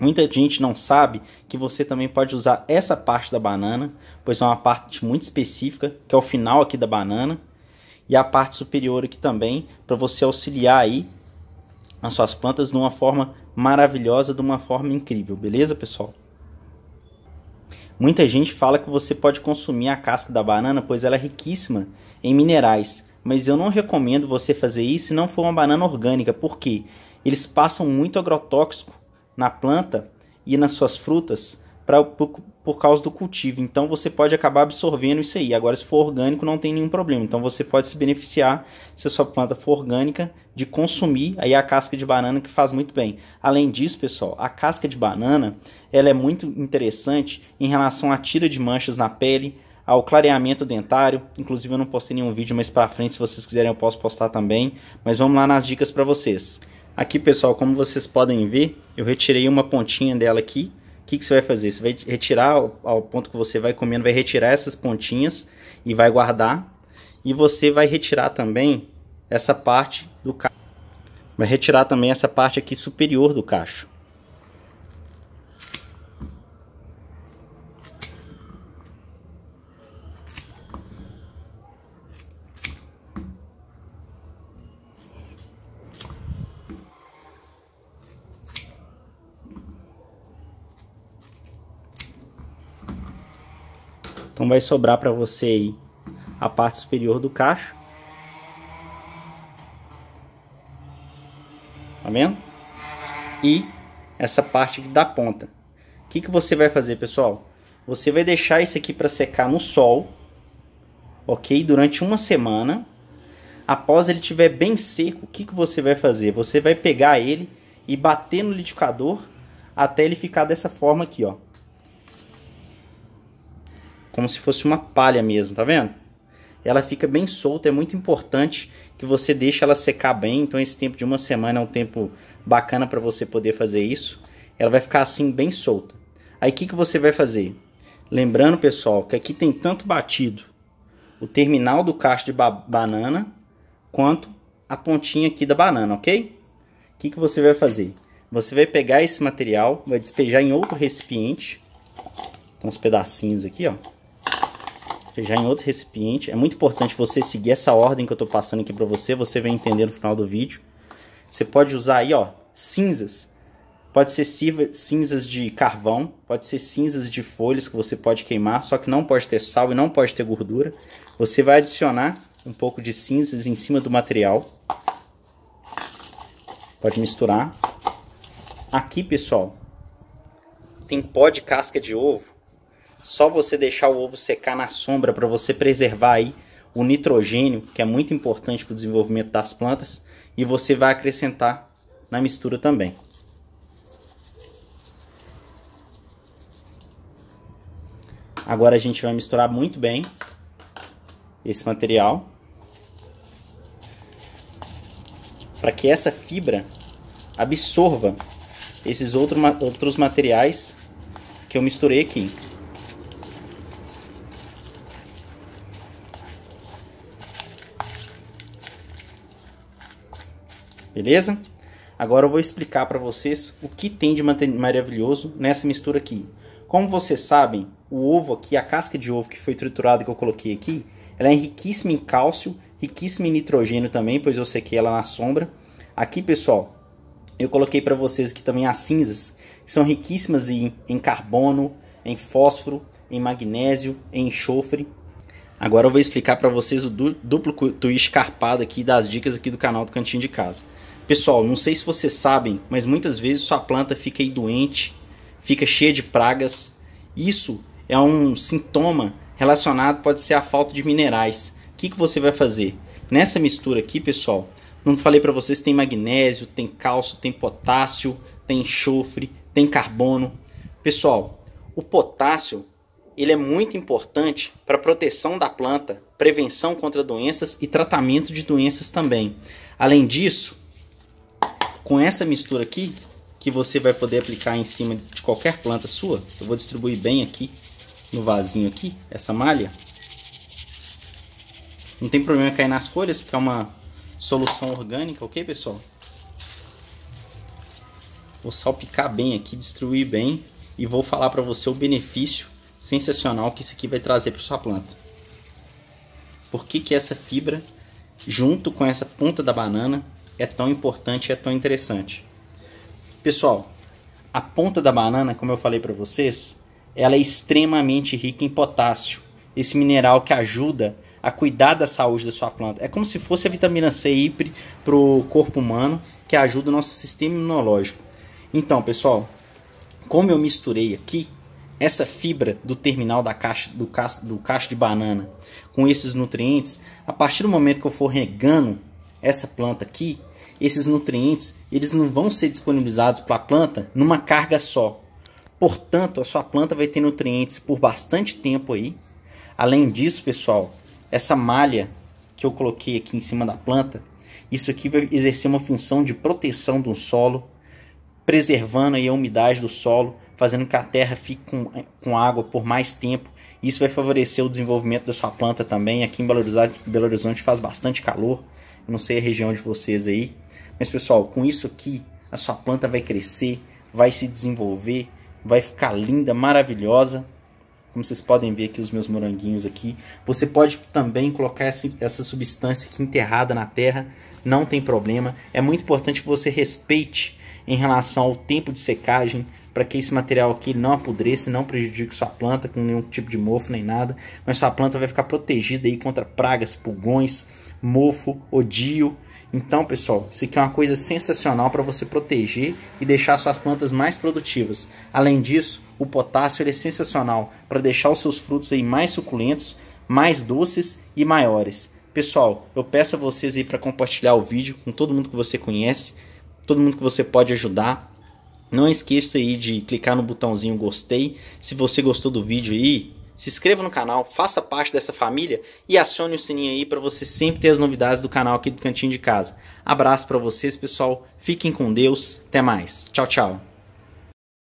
Muita gente não sabe que você também pode usar essa parte da banana, pois é uma parte muito específica, que é o final aqui da banana, e a parte superior aqui também, para você auxiliar aí as suas plantas de uma forma maravilhosa, de uma forma incrível, beleza, pessoal? Muita gente fala que você pode consumir a casca da banana, pois ela é riquíssima em minerais, mas eu não recomendo você fazer isso se não for uma banana orgânica, porque eles passam muito agrotóxico na planta e nas suas frutas pra, por, por causa do cultivo. Então você pode acabar absorvendo isso aí. Agora, se for orgânico, não tem nenhum problema. Então você pode se beneficiar, se a sua planta for orgânica, de consumir aí a casca de banana que faz muito bem. Além disso, pessoal, a casca de banana ela é muito interessante em relação à tira de manchas na pele, ao clareamento dentário. Inclusive eu não postei nenhum vídeo, mas para frente se vocês quiserem eu posso postar também. Mas vamos lá nas dicas para vocês. Aqui, pessoal, como vocês podem ver, eu retirei uma pontinha dela aqui. O que, que você vai fazer? Você vai retirar ao, ao ponto que você vai comendo, vai retirar essas pontinhas e vai guardar. E você vai retirar também essa parte do cacho. Vai retirar também essa parte aqui superior do cacho. Então vai sobrar para você aí a parte superior do cacho. Tá vendo? E essa parte da ponta. O que, que você vai fazer, pessoal? Você vai deixar isso aqui para secar no sol, ok? Durante uma semana. Após ele estiver bem seco, o que, que você vai fazer? Você vai pegar ele e bater no liquidificador até ele ficar dessa forma aqui, ó como se fosse uma palha mesmo, tá vendo? Ela fica bem solta, é muito importante que você deixe ela secar bem, então esse tempo de uma semana é um tempo bacana para você poder fazer isso. Ela vai ficar assim bem solta. Aí o que, que você vai fazer? Lembrando, pessoal, que aqui tem tanto batido o terminal do cacho de ba banana quanto a pontinha aqui da banana, ok? O que, que você vai fazer? Você vai pegar esse material, vai despejar em outro recipiente. Então, os pedacinhos aqui, ó já em outro recipiente. É muito importante você seguir essa ordem que eu estou passando aqui para você, você vai entender no final do vídeo. Você pode usar aí, ó, cinzas. Pode ser cinzas de carvão, pode ser cinzas de folhas que você pode queimar, só que não pode ter sal e não pode ter gordura. Você vai adicionar um pouco de cinzas em cima do material. Pode misturar. Aqui, pessoal, tem pó de casca de ovo só você deixar o ovo secar na sombra para você preservar aí o nitrogênio, que é muito importante para o desenvolvimento das plantas, e você vai acrescentar na mistura também. Agora a gente vai misturar muito bem esse material para que essa fibra absorva esses outro, outros materiais que eu misturei aqui. beleza? Agora eu vou explicar para vocês o que tem de maravilhoso nessa mistura aqui. Como vocês sabem, o ovo aqui, a casca de ovo que foi triturada que eu coloquei aqui, ela é riquíssima em cálcio, riquíssima em nitrogênio também, pois eu sequei ela na sombra. Aqui, pessoal, eu coloquei para vocês aqui também as cinzas, que são riquíssimas em, em carbono, em fósforo, em magnésio, em enxofre. Agora eu vou explicar para vocês o duplo twist carpado aqui das dicas aqui do canal do Cantinho de Casa. Pessoal, não sei se vocês sabem, mas muitas vezes sua planta fica aí doente, fica cheia de pragas. Isso é um sintoma relacionado, pode ser a falta de minerais. O que, que você vai fazer? Nessa mistura aqui, pessoal, não falei para vocês, tem magnésio, tem cálcio, tem potássio, tem enxofre, tem carbono. Pessoal, o potássio ele é muito importante para proteção da planta, prevenção contra doenças e tratamento de doenças também. Além disso, com essa mistura aqui, que você vai poder aplicar em cima de qualquer planta sua, eu vou distribuir bem aqui no vasinho aqui, essa malha. Não tem problema cair nas folhas, porque é uma solução orgânica, ok pessoal? Vou salpicar bem aqui, distribuir bem e vou falar para você o benefício sensacional que isso aqui vai trazer para sua planta. Por que, que essa fibra, junto com essa ponta da banana, é tão importante, é tão interessante. Pessoal, a ponta da banana, como eu falei para vocês, ela é extremamente rica em potássio, esse mineral que ajuda a cuidar da saúde da sua planta. É como se fosse a vitamina C para o corpo humano, que ajuda o nosso sistema imunológico. Então, pessoal, como eu misturei aqui essa fibra do terminal da caixa, do, caixa, do cacho de banana com esses nutrientes, a partir do momento que eu for regando essa planta aqui, esses nutrientes, eles não vão ser disponibilizados para a planta numa carga só. Portanto, a sua planta vai ter nutrientes por bastante tempo aí. Além disso, pessoal, essa malha que eu coloquei aqui em cima da planta, isso aqui vai exercer uma função de proteção do solo, preservando aí a umidade do solo, fazendo que a terra fique com, com água por mais tempo. Isso vai favorecer o desenvolvimento da sua planta também. Aqui em Belo Horizonte, Belo Horizonte faz bastante calor. Eu não sei a região de vocês aí. Mas, pessoal, com isso aqui, a sua planta vai crescer, vai se desenvolver, vai ficar linda, maravilhosa. Como vocês podem ver aqui os meus moranguinhos aqui. Você pode também colocar essa, essa substância aqui enterrada na terra, não tem problema. É muito importante que você respeite em relação ao tempo de secagem, para que esse material aqui não apodreça, não prejudique sua planta com nenhum tipo de mofo nem nada, mas sua planta vai ficar protegida aí contra pragas, pulgões, mofo, odio. Então, pessoal, isso aqui é uma coisa sensacional para você proteger e deixar suas plantas mais produtivas. Além disso, o potássio é sensacional para deixar os seus frutos aí mais suculentos, mais doces e maiores. Pessoal, eu peço a vocês aí para compartilhar o vídeo com todo mundo que você conhece, todo mundo que você pode ajudar. Não esqueça aí de clicar no botãozinho gostei. Se você gostou do vídeo aí, se inscreva no canal, faça parte dessa família e acione o sininho aí para você sempre ter as novidades do canal aqui do Cantinho de Casa. Abraço para vocês, pessoal. Fiquem com Deus. Até mais. Tchau, tchau.